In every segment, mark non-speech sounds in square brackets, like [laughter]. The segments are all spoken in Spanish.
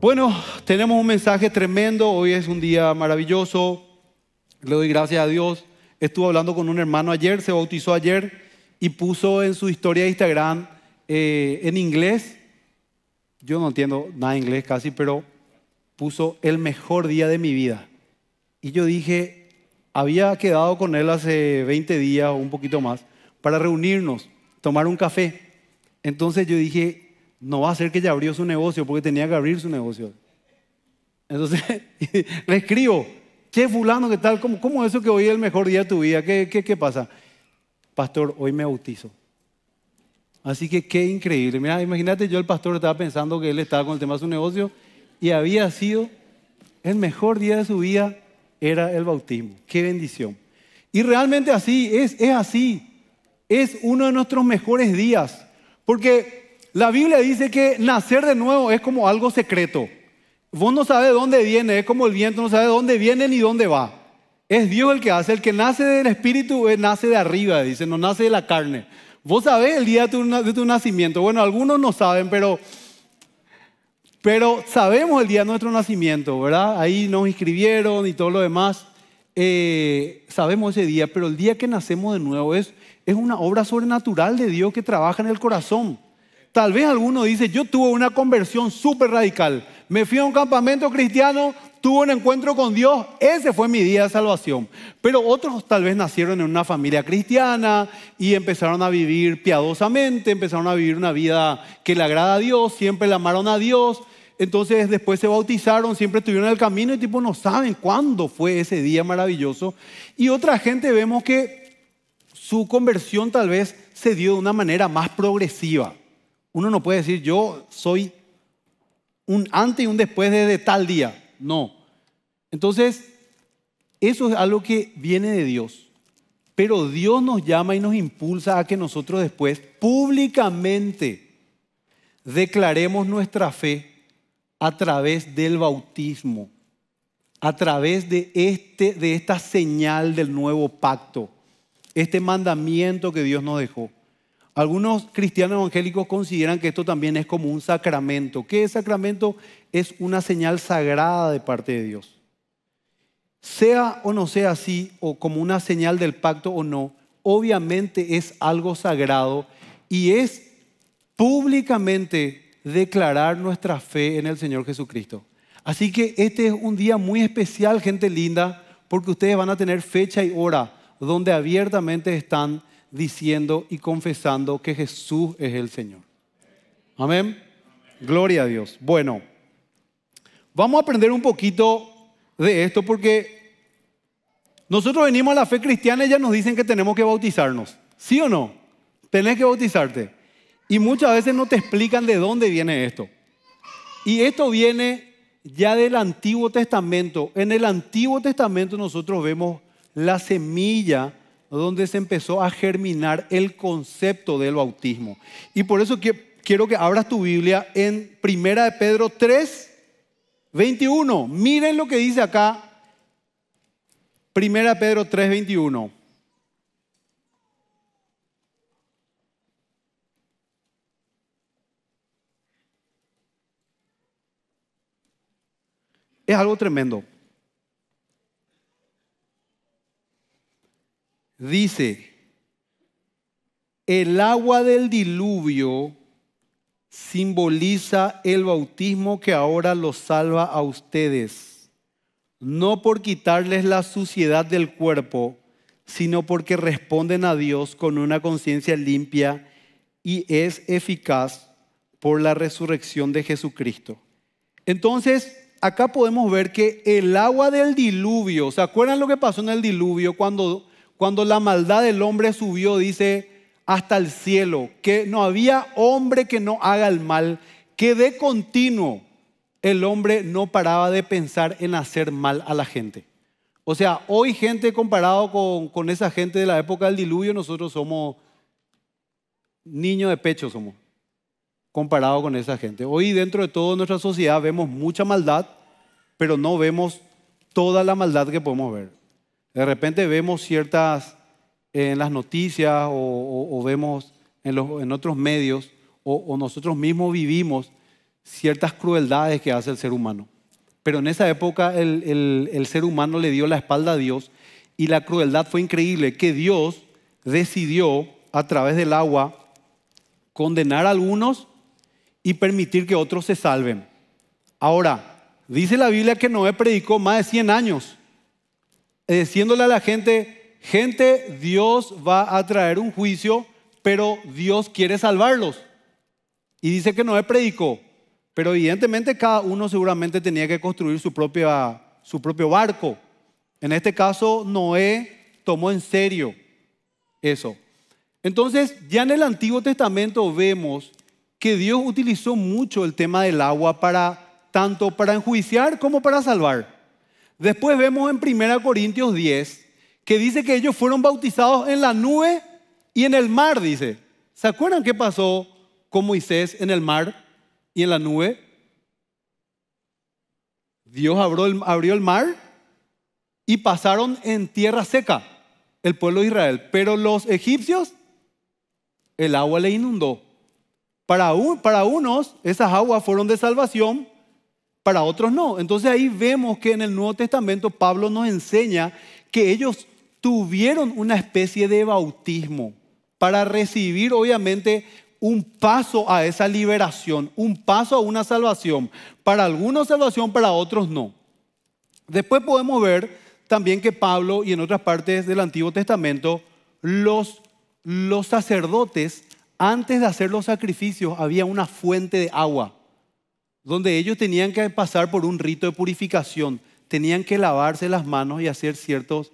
Bueno, tenemos un mensaje tremendo, hoy es un día maravilloso, le doy gracias a Dios. Estuve hablando con un hermano ayer, se bautizó ayer y puso en su historia de Instagram eh, en inglés, yo no entiendo nada de inglés casi, pero puso el mejor día de mi vida. Y yo dije, había quedado con él hace 20 días o un poquito más para reunirnos, tomar un café. Entonces yo dije, no va a ser que ya abrió su negocio porque tenía que abrir su negocio. Entonces, [laughs] le escribo, ¿Qué fulano, ¿qué tal? ¿Cómo, ¿Cómo, eso que hoy es el mejor día de tu vida? ¿Qué, qué, pasa? Pastor, hoy me bautizo. Así que qué increíble. Mira, imagínate, yo el pastor estaba pensando que él estaba con el tema de su negocio y había sido el mejor día de su vida era el bautismo. Qué bendición. Y realmente así es, es así. Es uno de nuestros mejores días. Porque la Biblia dice que nacer de nuevo es como algo secreto. Vos no sabes dónde viene, es como el viento, no sabe dónde viene ni dónde va. Es Dios el que hace, el que nace del espíritu eh, nace de arriba, dice, no nace de la carne. Vos sabés el día de tu, nacimiento. Bueno, algunos no saben, pero, pero sabemos el día de nuestro nacimiento, ¿verdad? Ahí nos inscribieron y todo lo demás. Eh, sabemos ese día, pero el día que nacemos de nuevo es, es una obra sobrenatural de Dios que trabaja en el corazón. Tal vez alguno dice, yo tuve una conversión súper radical. Me fui a un campamento cristiano, tuve un encuentro con Dios, ese fue mi día de salvación. Pero otros tal vez nacieron en una familia cristiana y empezaron a vivir piadosamente, empezaron a vivir una vida que le agrada a Dios, siempre le amaron a Dios. Entonces después se bautizaron, siempre estuvieron en el camino y tipo no saben cuándo fue ese día maravilloso. Y otra gente vemos que su conversión tal vez se dio de una manera más progresiva. Uno no puede decir yo soy un antes y un después de tal día. No. Entonces, eso es algo que viene de Dios. Pero Dios nos llama y nos impulsa a que nosotros después públicamente declaremos nuestra fe a través del bautismo, a través de, este, de esta señal del nuevo pacto, este mandamiento que Dios nos dejó. Algunos cristianos evangélicos consideran que esto también es como un sacramento. ¿Qué es sacramento? Es una señal sagrada de parte de Dios. Sea o no sea así, o como una señal del pacto o no, obviamente es algo sagrado y es públicamente declarar nuestra fe en el Señor Jesucristo. Así que este es un día muy especial, gente linda, porque ustedes van a tener fecha y hora donde abiertamente están diciendo y confesando que Jesús es el Señor. Amén. Gloria a Dios. Bueno, vamos a aprender un poquito de esto porque nosotros venimos a la fe cristiana y ya nos dicen que tenemos que bautizarnos. ¿Sí o no? Tenés que bautizarte. Y muchas veces no te explican de dónde viene esto. Y esto viene ya del Antiguo Testamento. En el Antiguo Testamento nosotros vemos la semilla donde se empezó a germinar el concepto del bautismo. Y por eso quiero que abras tu Biblia en Primera de Pedro 3, 21. Miren lo que dice acá. Primera Pedro 3, 21. Es algo tremendo. dice, el agua del diluvio simboliza el bautismo que ahora los salva a ustedes, no por quitarles la suciedad del cuerpo, sino porque responden a Dios con una conciencia limpia y es eficaz por la resurrección de Jesucristo. Entonces, acá podemos ver que el agua del diluvio, ¿se acuerdan lo que pasó en el diluvio cuando cuando la maldad del hombre subió, dice, hasta el cielo, que no había hombre que no haga el mal, que de continuo el hombre no paraba de pensar en hacer mal a la gente. O sea, hoy gente comparado con, esa gente de la época del diluvio, nosotros somos niños de pecho, somos, comparado con esa gente. Hoy dentro de toda nuestra sociedad vemos mucha maldad, pero no vemos toda la maldad que podemos ver. De repente vemos ciertas en las noticias o, vemos en, otros medios o, nosotros mismos vivimos ciertas crueldades que hace el ser humano. Pero en esa época el, el, ser humano le dio la espalda a Dios y la crueldad fue increíble, que Dios decidió a través del agua condenar a algunos y permitir que otros se salven. Ahora, dice la Biblia que Noé predicó más de 100 años eh, diciéndole a la gente, gente, Dios va a traer un juicio, pero Dios quiere salvarlos. Y dice que Noé predicó, pero evidentemente cada uno seguramente tenía que construir su, su propio barco. En este caso, Noé tomó en serio eso. Entonces, ya en el Antiguo Testamento vemos que Dios utilizó mucho el tema del agua para tanto para enjuiciar como para salvar. Después vemos en 1 Corintios 10 que dice que ellos fueron bautizados en la nube y en el mar, dice. ¿Se acuerdan qué pasó con Moisés en el mar y en la nube? Dios abrió el, mar y pasaron en tierra seca el pueblo de Israel, pero los egipcios el agua le inundó. Para, para unos esas aguas fueron de salvación para otros no. Entonces ahí vemos que en el Nuevo Testamento Pablo nos enseña que ellos tuvieron una especie de bautismo para recibir obviamente un paso a esa liberación, un paso a una salvación. Para algunos salvación, para otros no. Después podemos ver también que Pablo y en otras partes del Antiguo Testamento, los, los sacerdotes, antes de hacer los sacrificios, había una fuente de agua donde ellos tenían que pasar por un rito de purificación, tenían que lavarse las manos y hacer ciertos,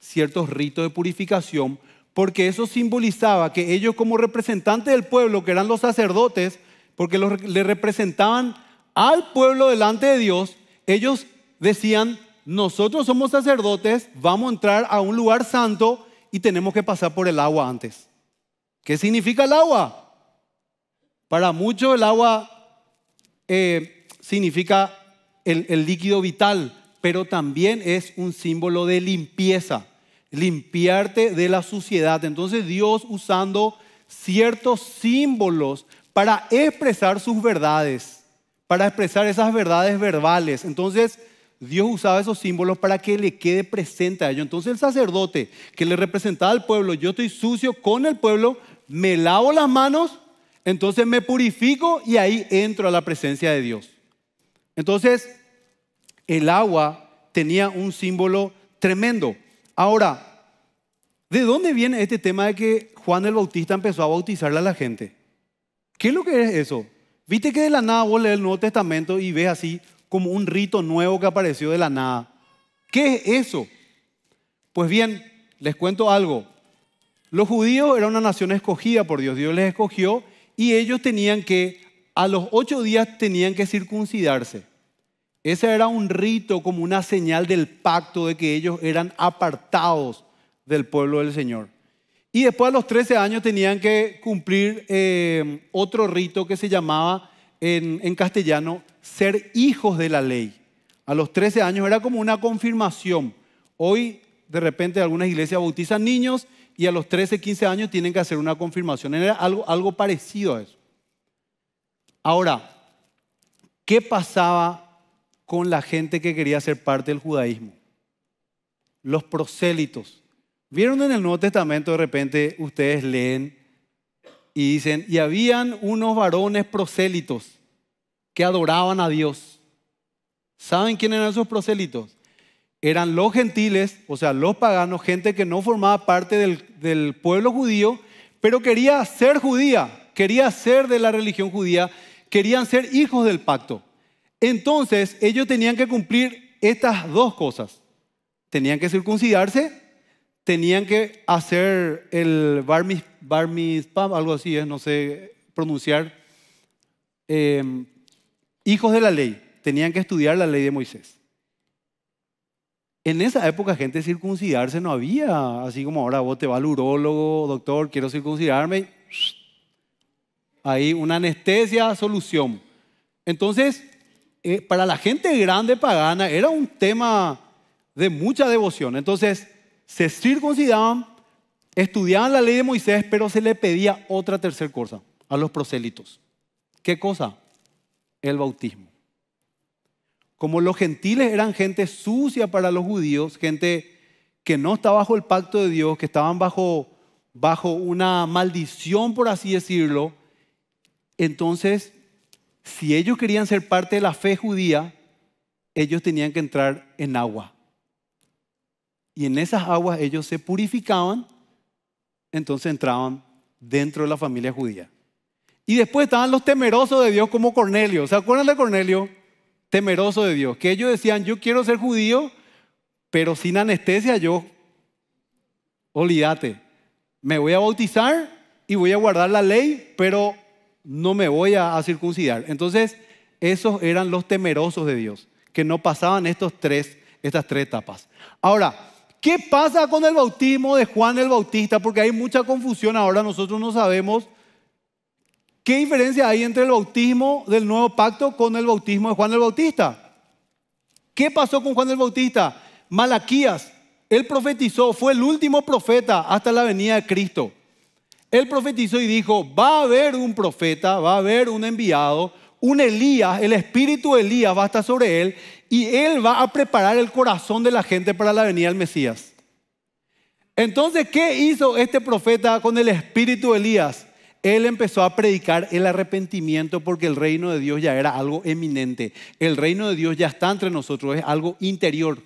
ciertos ritos de purificación, porque eso simbolizaba que ellos como representantes del pueblo, que eran los sacerdotes, porque los, le representaban al pueblo delante de Dios, ellos decían, nosotros somos sacerdotes, vamos a entrar a un lugar santo y tenemos que pasar por el agua antes. ¿Qué significa el agua? Para muchos el agua eh, significa el, el líquido vital, pero también es un símbolo de limpieza, limpiarte de la suciedad. Entonces Dios usando ciertos símbolos para expresar sus verdades, para expresar esas verdades verbales. Entonces, Dios usaba esos símbolos para que le quede presente a ellos. Entonces el sacerdote que le representaba al pueblo, yo estoy sucio con el pueblo, me lavo las manos entonces me purifico y ahí entro a la presencia de Dios. Entonces, el agua tenía un símbolo tremendo. Ahora, ¿de dónde viene este tema de que Juan el Bautista empezó a bautizarle a la gente? ¿Qué es lo que es eso? Viste que de la nada vos lees el Nuevo Testamento y ves así como un rito nuevo que apareció de la nada. ¿Qué es eso? Pues bien, les cuento algo. Los judíos eran una nación escogida por Dios. Dios les escogió y ellos tenían que, a los ocho días tenían que circuncidarse. Ese era un rito como una señal del pacto de que ellos eran apartados del pueblo del Señor. Y después a los 13 años tenían que cumplir eh, otro rito que se llamaba en, en, castellano ser hijos de la ley. A los 13 años era como una confirmación. Hoy de repente algunas iglesias bautizan niños y a los 13, 15 años tienen que hacer una confirmación. Era algo, algo parecido a eso. Ahora, ¿qué pasaba con la gente que quería ser parte del judaísmo? Los prosélitos. ¿Vieron en el Nuevo Testamento de repente ustedes leen y dicen, y habían unos varones prosélitos que adoraban a Dios? ¿Saben quién eran esos prosélitos? eran los gentiles, o sea, los paganos, gente que no formaba parte del, pueblo judío, pero quería ser judía, quería ser de la religión judía, querían ser hijos del pacto. Entonces ellos tenían que cumplir estas dos cosas. Tenían que circuncidarse, tenían que hacer el bar, algo así, no sé pronunciar, eh, hijos de la ley. Tenían que estudiar la ley de Moisés. En esa época, gente circuncidarse no había, así como ahora vos te vas al urólogo, doctor, quiero circuncidarme. Ahí una anestesia, solución. Entonces, eh, para la gente grande pagana era un tema de mucha devoción. Entonces, se circuncidaban, estudiaban la ley de Moisés, pero se le pedía otra tercera cosa a los prosélitos. ¿Qué cosa? El bautismo como los gentiles eran gente sucia para los judíos, gente que no está bajo el pacto de Dios, que estaban bajo, bajo una maldición, por así decirlo, entonces, si ellos querían ser parte de la fe judía, ellos tenían que entrar en agua. Y en esas aguas ellos se purificaban, entonces entraban dentro de la familia judía. Y después estaban los temerosos de Dios como Cornelio. ¿Se acuerdan de Cornelio? temeroso de Dios, que ellos decían, yo quiero ser judío, pero sin anestesia yo, olvídate, me voy a bautizar y voy a guardar la ley, pero no me voy a, circuncidar. Entonces, esos eran los temerosos de Dios, que no pasaban estos estas tres etapas. Ahora, ¿qué pasa con el bautismo de Juan el Bautista? Porque hay mucha confusión, ahora nosotros no sabemos ¿Qué diferencia hay entre el bautismo del nuevo pacto con el bautismo de Juan el Bautista? ¿Qué pasó con Juan el Bautista? Malaquías, él profetizó, fue el último profeta hasta la venida de Cristo. Él profetizó y dijo, va a haber un profeta, va a haber un enviado, un Elías, el espíritu de Elías va a estar sobre él y él va a preparar el corazón de la gente para la venida del Mesías. Entonces, ¿qué hizo este profeta con el espíritu de Elías? Él empezó a predicar el arrepentimiento porque el reino de Dios ya era algo eminente. El reino de Dios ya está entre nosotros, es algo interior.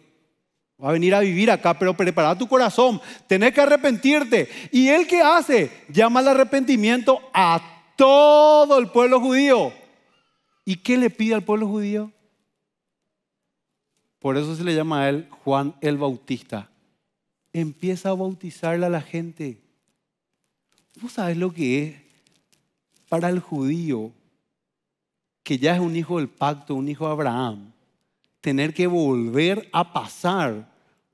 Va a venir a vivir acá, pero prepara tu corazón, tenés que arrepentirte. ¿Y él qué hace? Llama al arrepentimiento a todo el pueblo judío. ¿Y qué le pide al pueblo judío? Por eso se le llama a él Juan el Bautista. Empieza a bautizarle a la gente. ¿Vos sabés lo que es para el judío, que ya es un hijo del pacto, un hijo de Abraham, tener que volver a pasar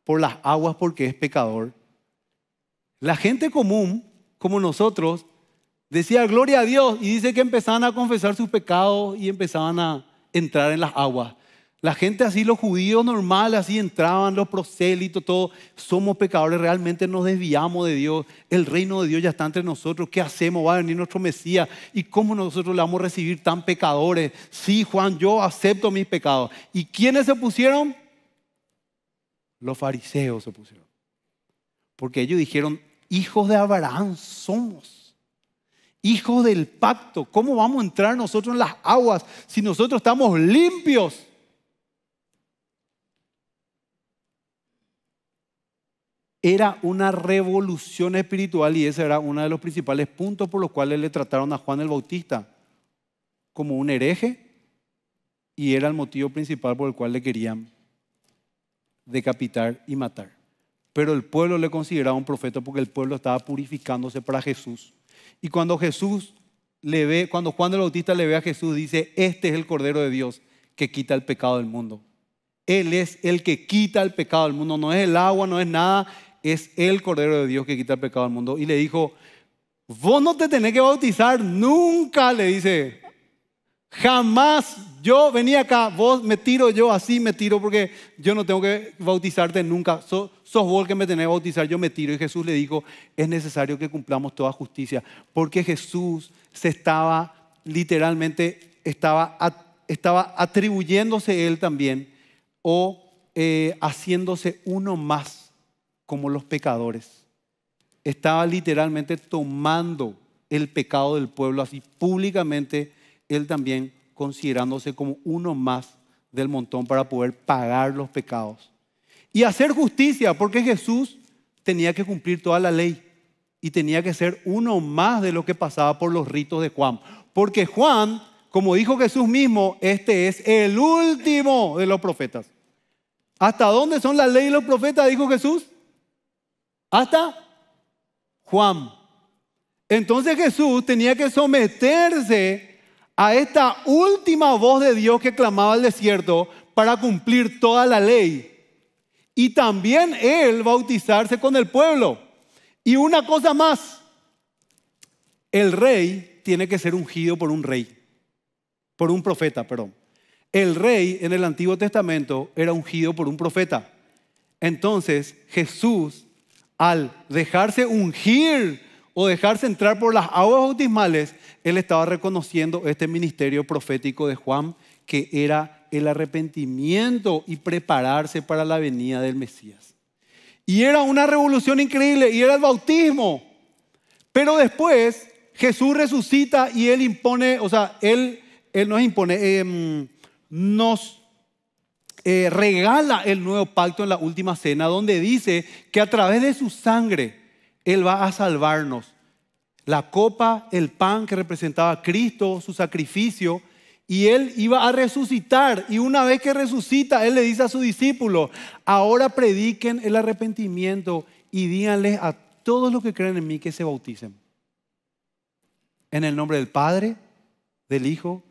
por las aguas porque es pecador. La gente común, como nosotros, decía gloria a Dios y dice que empezaban a confesar sus pecados y empezaban a entrar en las aguas. La gente así, los judíos normales, así entraban, los prosélitos, todos Somos pecadores, realmente nos desviamos de Dios. El reino de Dios ya está entre nosotros. ¿Qué hacemos? Va a venir nuestro Mesías. ¿Y cómo nosotros le vamos a recibir tan pecadores? Sí, Juan, yo acepto mis pecados. ¿Y quiénes se pusieron? Los fariseos se pusieron. Porque ellos dijeron, hijos de Abraham somos hijos del pacto. ¿Cómo vamos a entrar nosotros en las aguas si nosotros estamos limpios? era una revolución espiritual y ese era uno de los principales puntos por los cuales le trataron a Juan el Bautista como un hereje y era el motivo principal por el cual le querían decapitar y matar. Pero el pueblo le consideraba un profeta porque el pueblo estaba purificándose para Jesús. Y cuando Jesús le ve, cuando Juan el Bautista le ve a Jesús, dice, "Este es el Cordero de Dios que quita el pecado del mundo." Él es el que quita el pecado del mundo, no es el agua, no es nada es el Cordero de Dios que quita el pecado al mundo. Y le dijo, vos no te tenés que bautizar nunca, le dice. Jamás yo venía acá, vos me tiro yo, así me tiro porque yo no tengo que bautizarte nunca. sos vos el que me tenés que bautizar, yo me tiro. Y Jesús le dijo, es necesario que cumplamos toda justicia. Porque Jesús se estaba, literalmente, estaba, estaba atribuyéndose él también o eh, haciéndose uno más como los pecadores. Estaba literalmente tomando el pecado del pueblo, así públicamente él también considerándose como uno más del montón para poder pagar los pecados. Y hacer justicia, porque Jesús tenía que cumplir toda la ley y tenía que ser uno más de lo que pasaba por los ritos de Juan. Porque Juan, como dijo Jesús mismo, este es el último de los profetas. ¿Hasta dónde son la ley y los profetas? Dijo Jesús hasta Juan. Entonces Jesús tenía que someterse a esta última voz de Dios que clamaba al desierto para cumplir toda la ley. Y también él bautizarse con el pueblo. Y una cosa más, el rey tiene que ser ungido por un rey, por un profeta, perdón. El rey en el Antiguo Testamento era ungido por un profeta. Entonces Jesús al dejarse ungir o dejarse entrar por las aguas bautismales, él estaba reconociendo este ministerio profético de Juan, que era el arrepentimiento y prepararse para la venida del Mesías. Y era una revolución increíble, y era el bautismo. Pero después Jesús resucita y él impone, o sea, él, nos impone, em, nos eh, regala el nuevo pacto en la última cena, donde dice que a través de su sangre Él va a salvarnos. La copa, el pan que representaba a Cristo, su sacrificio, y Él iba a resucitar. Y una vez que resucita, Él le dice a su discípulo, ahora prediquen el arrepentimiento y díganle a todos los que creen en mí que se bauticen. En el nombre del Padre, del Hijo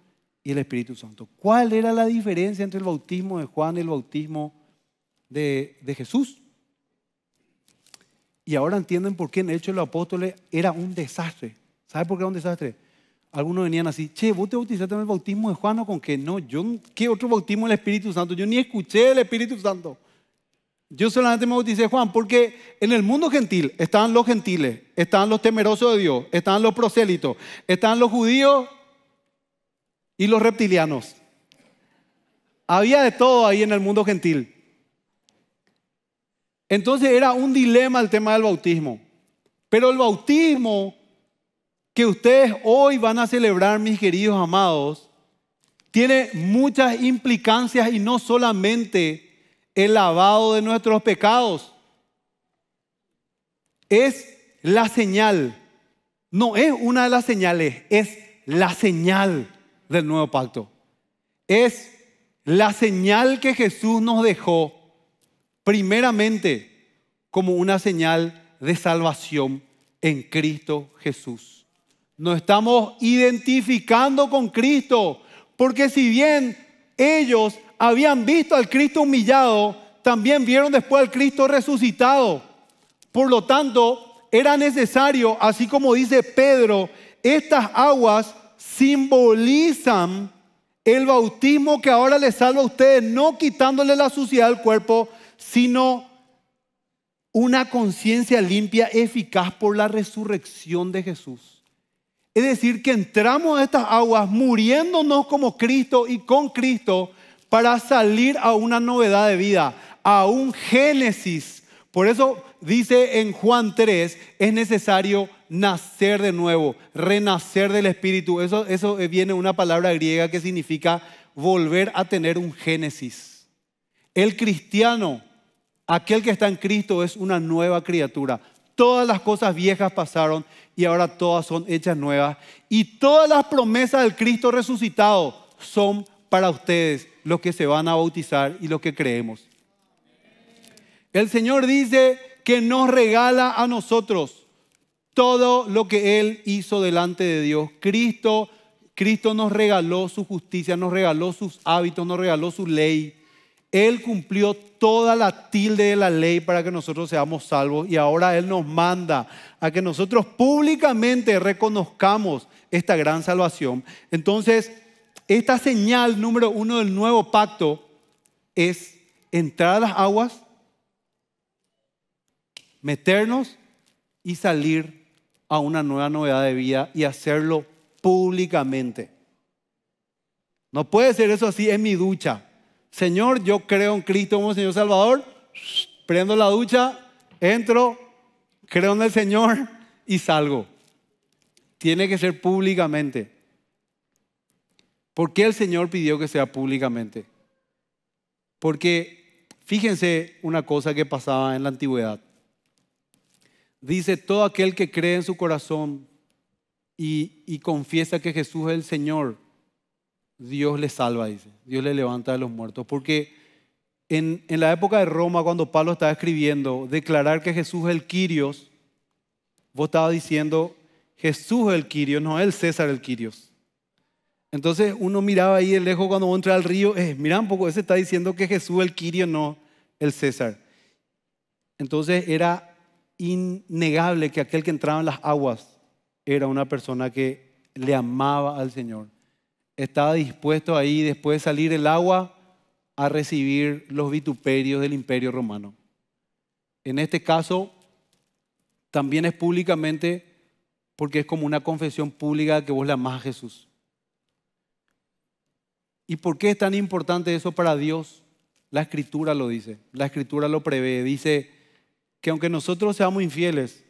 y el Espíritu Santo. ¿Cuál era la diferencia entre el bautismo de Juan y el bautismo de, Jesús? Y ahora entienden por qué en hecho de los Apóstoles era un desastre. ¿Saben por qué era un desastre? Algunos venían así, che, vos te bautizaste en el bautismo de Juan o con qué? No, yo, ¿qué otro bautismo del Espíritu Santo? Yo ni escuché el Espíritu Santo. Yo solamente me bauticé Juan porque en el mundo gentil estaban los gentiles, estaban los temerosos de Dios, estaban los prosélitos, estaban los judíos y los reptilianos. Había de todo ahí en el mundo gentil. Entonces era un dilema el tema del bautismo. Pero el bautismo que ustedes hoy van a celebrar, mis queridos amados, tiene muchas implicancias y no solamente el lavado de nuestros pecados. Es la señal. No es una de las señales, es la señal del nuevo pacto. Es la señal que Jesús nos dejó primeramente como una señal de salvación en Cristo Jesús. Nos estamos identificando con Cristo, porque si bien ellos habían visto al Cristo humillado, también vieron después al Cristo resucitado. Por lo tanto, era necesario, así como dice Pedro, estas aguas simbolizan el bautismo que ahora les salva a ustedes, no quitándole la suciedad del cuerpo, sino una conciencia limpia, eficaz por la resurrección de Jesús. Es decir, que entramos a estas aguas muriéndonos como Cristo y con Cristo para salir a una novedad de vida, a un génesis. Por eso dice en Juan 3, es necesario nacer de nuevo, renacer del espíritu. Eso, eso viene una palabra griega que significa volver a tener un génesis. El cristiano, aquel que está en Cristo, es una nueva criatura. Todas las cosas viejas pasaron y ahora todas son hechas nuevas. Y todas las promesas del Cristo resucitado son para ustedes, los que se van a bautizar y los que creemos. El Señor dice que nos regala a nosotros todo lo que Él hizo delante de Dios. Cristo, Cristo nos regaló su justicia, nos regaló sus hábitos, nos regaló su ley. Él cumplió toda la tilde de la ley para que nosotros seamos salvos y ahora Él nos manda a que nosotros públicamente reconozcamos esta gran salvación. Entonces, esta señal número uno del nuevo pacto es entrar a las aguas, meternos y salir a una nueva novedad de vida y hacerlo públicamente. No puede ser eso así en mi ducha. Señor, yo creo en Cristo como Señor Salvador. Prendo la ducha, entro, creo en el Señor y salgo. Tiene que ser públicamente. ¿Por qué el Señor pidió que sea públicamente? Porque fíjense una cosa que pasaba en la antigüedad. Dice, todo aquel que cree en su corazón y, confiesa que Jesús es el Señor, Dios le salva, dice. Dios le levanta de los muertos. Porque en, la época de Roma, cuando Pablo estaba escribiendo, declarar que Jesús es el Quirios, vos estabas diciendo, Jesús es el Quirios, no el César el Quirios. Entonces uno miraba ahí de lejos cuando entra al río, eh, mira un poco, ese está diciendo que Jesús es el quirio no el César. Entonces era innegable que aquel que entraba en las aguas era una persona que le amaba al Señor. Estaba dispuesto ahí, después de salir el agua, a recibir los vituperios del imperio romano. En este caso, también es públicamente porque es como una confesión pública que vos le amás a Jesús. ¿Y por qué es tan importante eso para Dios? La escritura lo dice, la escritura lo prevé. Dice, que aunque nosotros seamos infieles,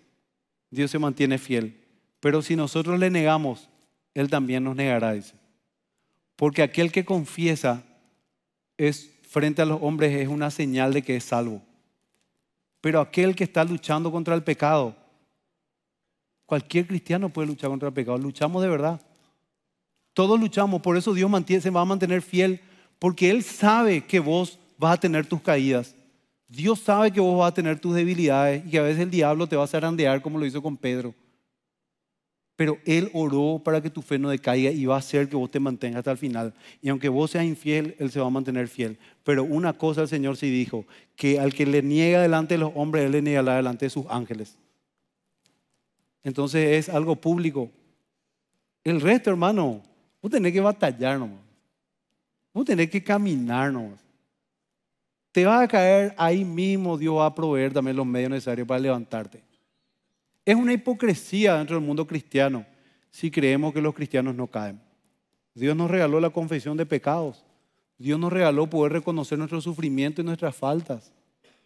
Dios se mantiene fiel. Pero si nosotros le negamos, Él también nos negará, dice. Porque aquel que confiesa es, frente a los hombres es una señal de que es salvo. Pero aquel que está luchando contra el pecado, cualquier cristiano puede luchar contra el pecado, luchamos de verdad. Todos luchamos, por eso Dios se va a mantener fiel, porque Él sabe que vos vas a tener tus caídas. Dios sabe que vos vas a tener tus debilidades y que a veces el diablo te va a zarandear como lo hizo con Pedro. Pero Él oró para que tu fe no decaiga y va a hacer que vos te mantengas hasta el final. Y aunque vos seas infiel, Él se va a mantener fiel. Pero una cosa el Señor sí dijo, que al que le niega delante de los hombres, Él le niega delante de sus ángeles. Entonces es algo público. El resto, hermano, vos tenés que batallar nomás. Vos tenés que caminar nomás te vas a caer, ahí mismo Dios va a proveer también los medios necesarios para levantarte. Es una hipocresía dentro del mundo cristiano si creemos que los cristianos no caen. Dios nos regaló la confesión de pecados. Dios nos regaló poder reconocer nuestro sufrimiento y nuestras faltas.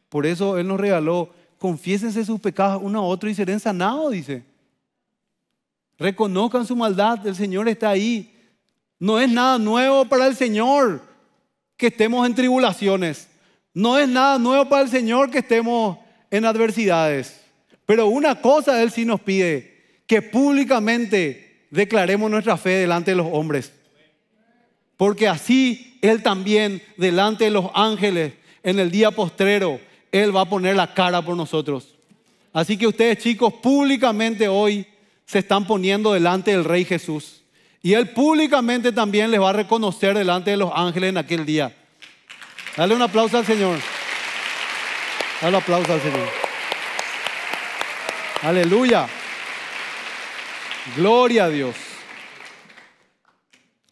Por eso Él nos regaló, confiésense sus pecados uno a otro y serán sanados, dice. Reconozcan su maldad, el Señor está ahí. No es nada nuevo para el Señor que estemos en tribulaciones. No es nada nuevo para el Señor que estemos en adversidades. Pero una cosa Él sí nos pide, que públicamente declaremos nuestra fe delante de los hombres. Porque así Él también, delante de los ángeles, en el día postrero, Él va a poner la cara por nosotros. Así que ustedes chicos públicamente hoy se están poniendo delante del Rey Jesús. Y Él públicamente también les va a reconocer delante de los ángeles en aquel día. Dale un aplauso al Señor. Dale un aplauso al Señor. Aleluya. Gloria a Dios.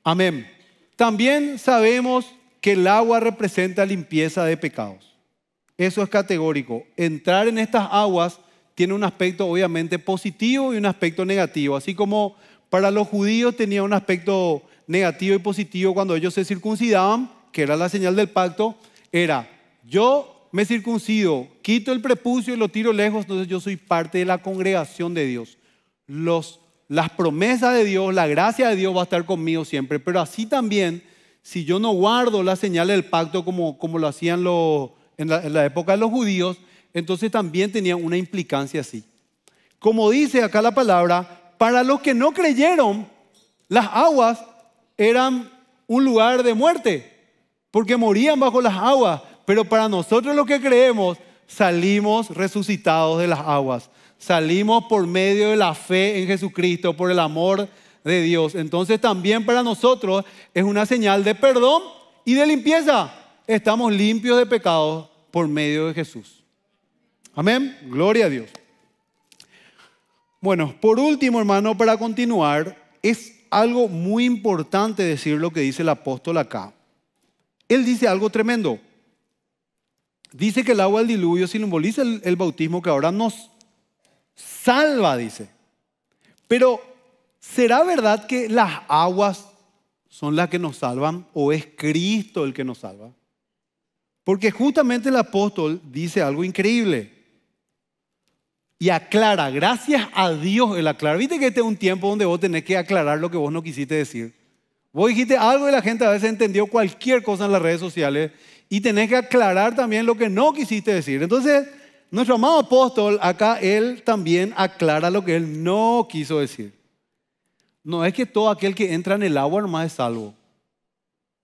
Amén. También sabemos que el agua representa limpieza de pecados. Eso es categórico. Entrar en estas aguas tiene un aspecto obviamente positivo y un aspecto negativo. Así como para los judíos tenía un aspecto negativo y positivo cuando ellos se circuncidaban, que era la señal del pacto, era yo me circuncido, quito el prepucio y lo tiro lejos, entonces yo soy parte de la congregación de Dios. Los, las promesas de Dios, la gracia de Dios va a estar conmigo siempre, pero así también, si yo no guardo la señal del pacto como, como lo hacían los, en, la, en la época de los judíos, entonces también tenía una implicancia así. Como dice acá la palabra, para los que no creyeron, las aguas eran un lugar de muerte porque morían bajo las aguas, pero para nosotros los que creemos, salimos resucitados de las aguas, salimos por medio de la fe en Jesucristo, por el amor de Dios. Entonces también para nosotros es una señal de perdón y de limpieza. Estamos limpios de pecados por medio de Jesús. Amén, gloria a Dios. Bueno, por último, hermano, para continuar, es algo muy importante decir lo que dice el apóstol acá él dice algo tremendo. Dice que el agua del diluvio simboliza el, bautismo que ahora nos salva, dice. Pero, ¿será verdad que las aguas son las que nos salvan o es Cristo el que nos salva? Porque justamente el apóstol dice algo increíble y aclara, gracias a Dios el aclara. Viste que este es un tiempo donde vos tenés que aclarar lo que vos no quisiste decir. Vos dijiste algo y la gente a veces entendió cualquier cosa en las redes sociales y tenés que aclarar también lo que no quisiste decir. Entonces, nuestro amado apóstol, acá él también aclara lo que él no quiso decir. No es que todo aquel que entra en el agua nomás es salvo.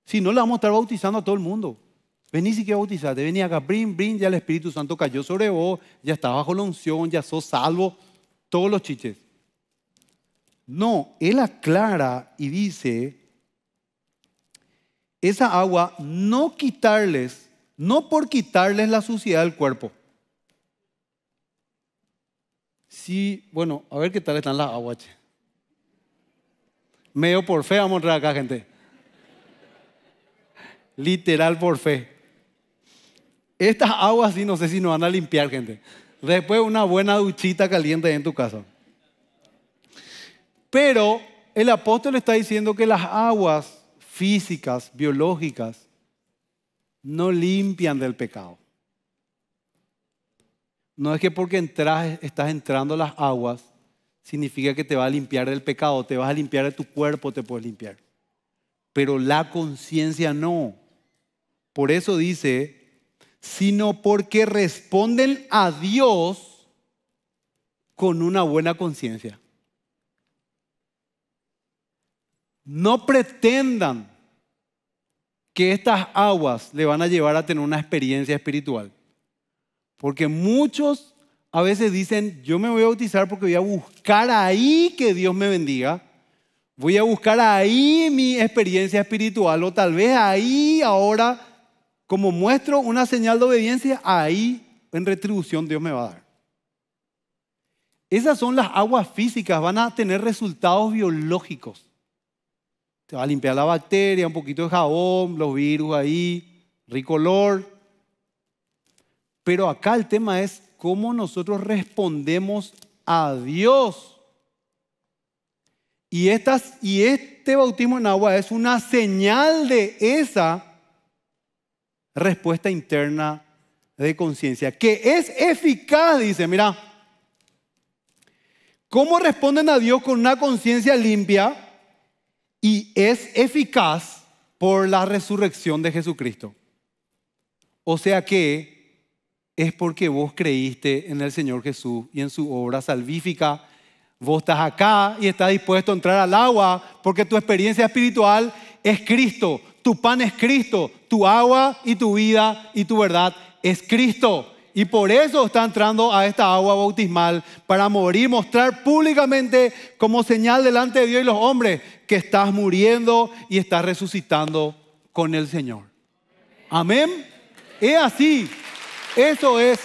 Si no, le vamos a estar bautizando a todo el mundo. Vení siquiera que vení acá, brin, brin, ya el Espíritu Santo cayó sobre vos, ya está bajo la unción, ya sos salvo, todos los chiches. No, él aclara y dice, esa agua no quitarles, no por quitarles la suciedad del cuerpo. Sí, bueno, a ver qué tal están las aguas. Medio por fe vamos a entrar acá, gente. Literal por fe. Estas aguas sí, no sé si nos van a limpiar, gente. Después una buena duchita caliente en tu casa. Pero el apóstol está diciendo que las aguas físicas, biológicas, no limpian del pecado. No es que porque entras, estás entrando las aguas, significa que te va a limpiar del pecado, te vas a limpiar de tu cuerpo, te puedes limpiar. Pero la conciencia no. Por eso dice, sino porque responden a Dios con una buena conciencia. No pretendan que estas aguas le van a llevar a tener una experiencia espiritual. Porque muchos a veces dicen, yo me voy a bautizar porque voy a buscar ahí que Dios me bendiga. Voy a buscar ahí mi experiencia espiritual o tal vez ahí ahora, como muestro una señal de obediencia, ahí en retribución Dios me va a dar. Esas son las aguas físicas, van a tener resultados biológicos. Te va a limpiar la bacteria, un poquito de jabón, los virus ahí, rico olor. Pero acá el tema es cómo nosotros respondemos a Dios. Y, y este bautismo en agua es una señal de esa respuesta interna de conciencia, que es eficaz, dice, mira, ¿cómo responden a Dios con una conciencia limpia? y es eficaz por la resurrección de Jesucristo. O sea que es porque vos creíste en el Señor Jesús y en su obra salvífica. Vos estás acá y estás dispuesto a entrar al agua porque tu experiencia espiritual es Cristo, tu pan es Cristo, tu agua y tu vida y tu verdad es Cristo. Y por eso está entrando a esta agua bautismal para morir, mostrar públicamente como señal delante de Dios y los hombres que estás muriendo y estás resucitando con el Señor. Amén. Es así. Eso es.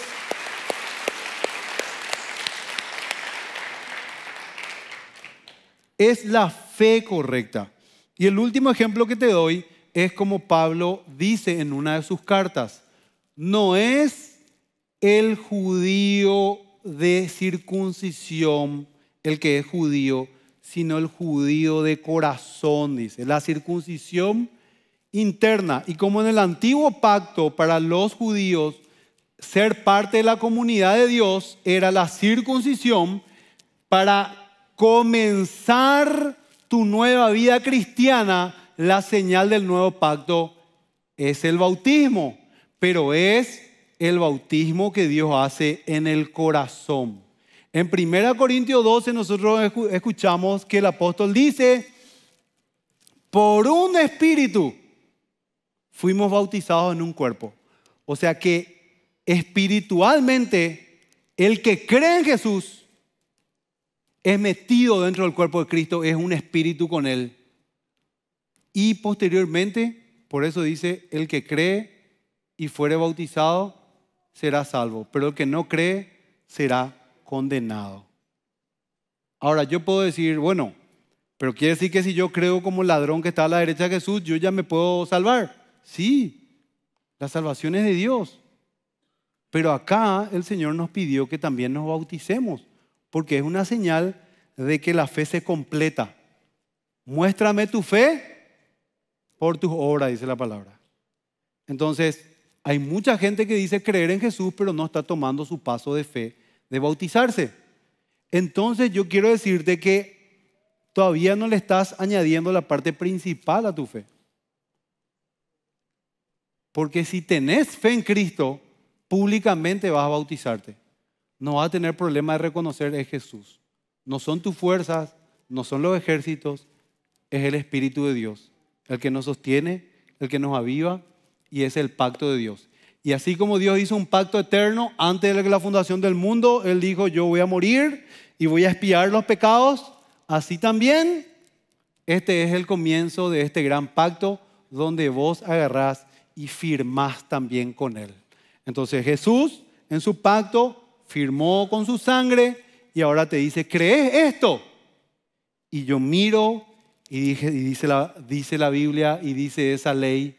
Es la fe correcta. Y el último ejemplo que te doy es como Pablo dice en una de sus cartas. No es el judío de circuncisión, el que es judío, sino el judío de corazón, dice, la circuncisión interna. Y como en el antiguo pacto para los judíos, ser parte de la comunidad de Dios era la circuncisión para comenzar tu nueva vida cristiana, la señal del nuevo pacto es el bautismo, pero es el bautismo que Dios hace en el corazón. En 1 Corintios 12 nosotros escuchamos que el apóstol dice, por un espíritu fuimos bautizados en un cuerpo. O sea que espiritualmente el que cree en Jesús es metido dentro del cuerpo de Cristo, es un espíritu con él. Y posteriormente, por eso dice, el que cree y fuere bautizado será salvo, pero el que no cree será condenado. Ahora yo puedo decir, bueno, pero quiere decir que si yo creo como ladrón que está a la derecha de Jesús, yo ya me puedo salvar. Sí, la salvación es de Dios. Pero acá el Señor nos pidió que también nos bauticemos, porque es una señal de que la fe se completa. Muéstrame tu fe por tus obras, dice la palabra. Entonces, hay mucha gente que dice creer en Jesús, pero no está tomando su paso de fe de bautizarse. Entonces yo quiero decirte que todavía no le estás añadiendo la parte principal a tu fe. Porque si tenés fe en Cristo, públicamente vas a bautizarte. No vas a tener problema de reconocer es Jesús. No son tus fuerzas, no son los ejércitos, es el Espíritu de Dios, el que nos sostiene, el que nos aviva, y es el pacto de Dios. Y así como Dios hizo un pacto eterno antes de la fundación del mundo, Él dijo, yo voy a morir y voy a espiar los pecados, así también este es el comienzo de este gran pacto donde vos agarrás y firmás también con Él. Entonces Jesús en su pacto firmó con su sangre y ahora te dice, ¿crees esto? Y yo miro y, dice, la, dice la Biblia y dice esa ley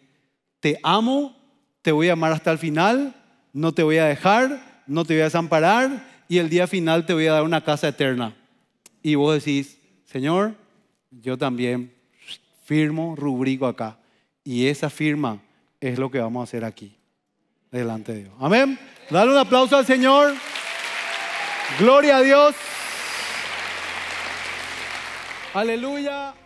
te amo, te voy a amar hasta el final, no te voy a dejar, no te voy a desamparar y el día final te voy a dar una casa eterna. Y vos decís, Señor, yo también firmo, rubrico acá. Y esa firma es lo que vamos a hacer aquí, delante de Dios. Amén. Dale un aplauso al Señor. Gloria a Dios. Aleluya.